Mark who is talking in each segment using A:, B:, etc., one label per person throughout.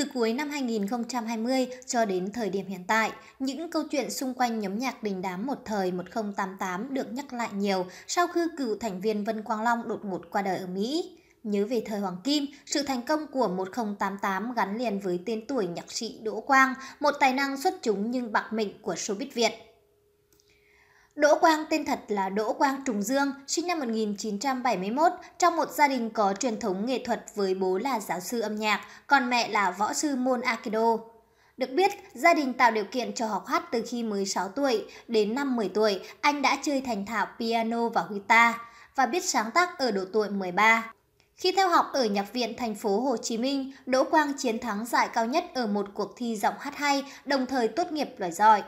A: Từ cuối năm 2020 cho đến thời điểm hiện tại, những câu chuyện xung quanh nhóm nhạc đình đám một thời 1088 được nhắc lại nhiều sau khi cựu thành viên Vân Quang Long đột ngột qua đời ở Mỹ. Nhớ về thời Hoàng Kim, sự thành công của 1088 gắn liền với tên tuổi nhạc sĩ Đỗ Quang, một tài năng xuất chúng nhưng bạc mệnh của showbiz Việt. Đỗ Quang tên thật là Đỗ Quang Trùng Dương, sinh năm 1971, trong một gia đình có truyền thống nghệ thuật với bố là giáo sư âm nhạc, còn mẹ là võ sư môn Aikido. Được biết, gia đình tạo điều kiện cho học hát từ khi mới 6 tuổi, đến năm 10 tuổi, anh đã chơi thành thạo piano và guitar và biết sáng tác ở độ tuổi 13. Khi theo học ở Nhạc viện thành phố Hồ Chí Minh, Đỗ Quang chiến thắng giải cao nhất ở một cuộc thi giọng hát hay, đồng thời tốt nghiệp loại giỏi.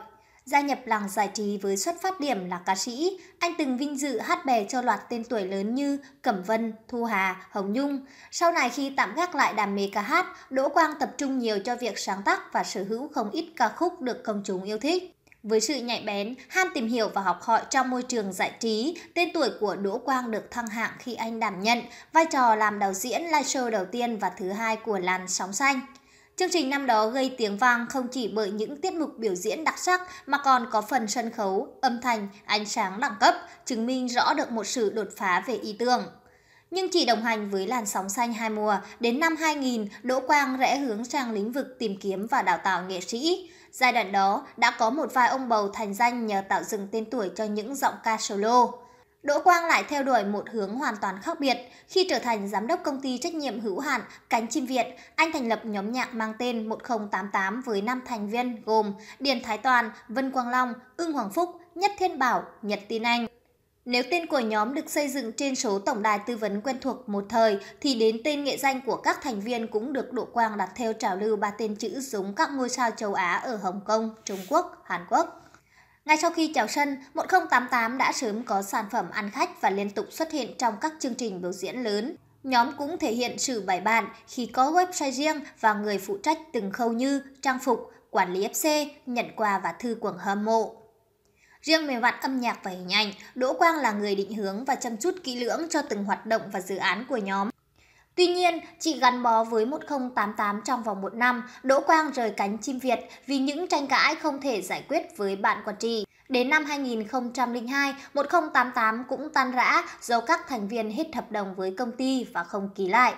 A: Gia nhập làng giải trí với xuất phát điểm là ca sĩ, anh từng vinh dự hát bè cho loạt tên tuổi lớn như Cẩm Vân, Thu Hà, Hồng Nhung. Sau này khi tạm gác lại đam mê ca hát, Đỗ Quang tập trung nhiều cho việc sáng tác và sở hữu không ít ca khúc được công chúng yêu thích. Với sự nhạy bén, ham tìm hiểu và học hỏi trong môi trường giải trí, tên tuổi của Đỗ Quang được thăng hạng khi anh đảm nhận vai trò làm đạo diễn live show đầu tiên và thứ hai của làn sóng xanh. Chương trình năm đó gây tiếng vang không chỉ bởi những tiết mục biểu diễn đặc sắc mà còn có phần sân khấu, âm thanh, ánh sáng đẳng cấp, chứng minh rõ được một sự đột phá về ý tưởng. Nhưng chỉ đồng hành với làn sóng xanh hai mùa, đến năm 2000, Đỗ Quang rẽ hướng sang lĩnh vực tìm kiếm và đào tạo nghệ sĩ. Giai đoạn đó, đã có một vài ông bầu thành danh nhờ tạo dựng tên tuổi cho những giọng ca solo. Đỗ Quang lại theo đuổi một hướng hoàn toàn khác biệt. Khi trở thành giám đốc công ty trách nhiệm hữu hạn Cánh Chim Việt, anh thành lập nhóm nhạc mang tên 1088 với 5 thành viên gồm Điền Thái Toàn, Vân Quang Long, Ưng Hoàng Phúc, Nhất Thiên Bảo, Nhật Tin Anh. Nếu tên của nhóm được xây dựng trên số tổng đài tư vấn quen thuộc một thời, thì đến tên nghệ danh của các thành viên cũng được Đỗ Quang đặt theo trào lưu ba tên chữ giống các ngôi sao châu Á ở Hồng Kông, Trung Quốc, Hàn Quốc. Ngay sau khi chào sân, 1088 đã sớm có sản phẩm ăn khách và liên tục xuất hiện trong các chương trình biểu diễn lớn. Nhóm cũng thể hiện sự bài bản khi có website riêng và người phụ trách từng khâu như trang phục, quản lý FC, nhận quà và thư quảng hâm mộ. Riêng về mặt âm nhạc và hình ảnh, Đỗ Quang là người định hướng và chăm chút kỹ lưỡng cho từng hoạt động và dự án của nhóm. Tuy nhiên, chỉ gắn bó với 1088 trong vòng một năm, Đỗ Quang rời cánh chim Việt vì những tranh cãi không thể giải quyết với bạn quản trị. Đến năm 2002, 1088 cũng tan rã do các thành viên hết hợp đồng với công ty và không ký lại.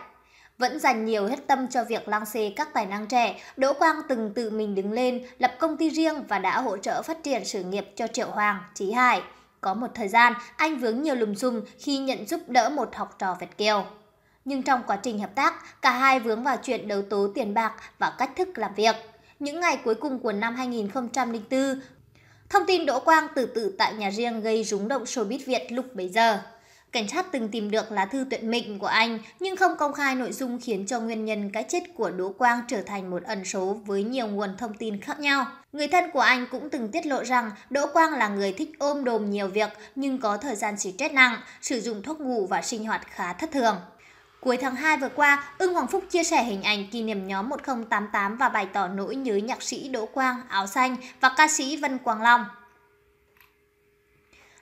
A: Vẫn dành nhiều hết tâm cho việc lang xê các tài năng trẻ, Đỗ Quang từng tự mình đứng lên, lập công ty riêng và đã hỗ trợ phát triển sự nghiệp cho Triệu Hoàng, Trí Hải. Có một thời gian, anh vướng nhiều lùm xùm khi nhận giúp đỡ một học trò Việt Kiều. Nhưng trong quá trình hợp tác, cả hai vướng vào chuyện đấu tố tiền bạc và cách thức làm việc. Những ngày cuối cùng của năm 2004, thông tin Đỗ Quang tử tử tại nhà riêng gây rúng động showbiz Việt lúc bấy giờ. Cảnh sát từng tìm được lá thư tuyệt mệnh của anh nhưng không công khai nội dung khiến cho nguyên nhân cái chết của Đỗ Quang trở thành một ẩn số với nhiều nguồn thông tin khác nhau. Người thân của anh cũng từng tiết lộ rằng Đỗ Quang là người thích ôm đồm nhiều việc nhưng có thời gian chỉ chết nặng, sử dụng thuốc ngủ và sinh hoạt khá thất thường. Cuối tháng 2 vừa qua, Ưng Hoàng Phúc chia sẻ hình ảnh kỷ niệm nhóm 1088 và bày tỏ nỗi nhớ nhạc sĩ Đỗ Quang, Áo Xanh và ca sĩ Vân Quang Long.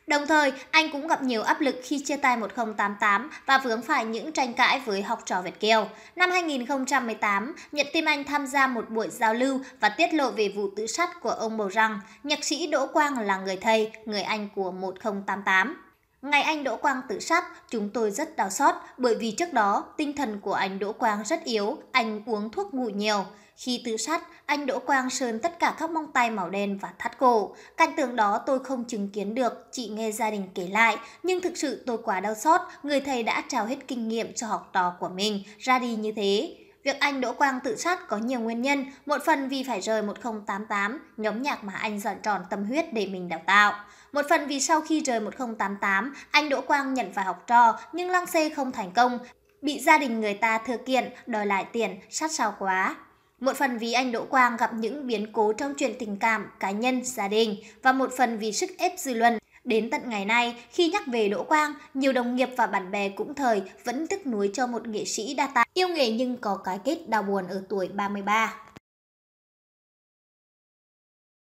A: Đồng thời, anh cũng gặp nhiều áp lực khi chia tay 1088 và vướng phải những tranh cãi với học trò Việt Kiều. Năm 2018, Nhật Tim Anh tham gia một buổi giao lưu và tiết lộ về vụ tự sát của ông bầu rằng nhạc sĩ Đỗ Quang là người thầy, người anh của 1088. Ngày anh Đỗ Quang tự sát, chúng tôi rất đau xót bởi vì trước đó tinh thần của anh Đỗ Quang rất yếu, anh uống thuốc ngủ nhiều. Khi tự sát, anh Đỗ Quang sơn tất cả các mong tay màu đen và thắt cổ. Cảnh tượng đó tôi không chứng kiến được, chị nghe gia đình kể lại, nhưng thực sự tôi quá đau xót, người thầy đã trao hết kinh nghiệm cho học trò của mình, ra đi như thế. Việc anh Đỗ Quang tự sát có nhiều nguyên nhân, một phần vì phải rời 1088, nhóm nhạc mà anh dọn tròn tâm huyết để mình đào tạo. Một phần vì sau khi rời 1088, anh Đỗ Quang nhận vài học trò nhưng lăng xê không thành công, bị gia đình người ta thừa kiện, đòi lại tiền, sát sao quá. Một phần vì anh Đỗ Quang gặp những biến cố trong chuyện tình cảm, cá nhân, gia đình và một phần vì sức ép dư luận Đến tận ngày nay, khi nhắc về Đỗ Quang, nhiều đồng nghiệp và bạn bè cũng thời vẫn tức nuối cho một nghệ sĩ đa tài yêu nghề nhưng có cái kết đau buồn ở tuổi 33.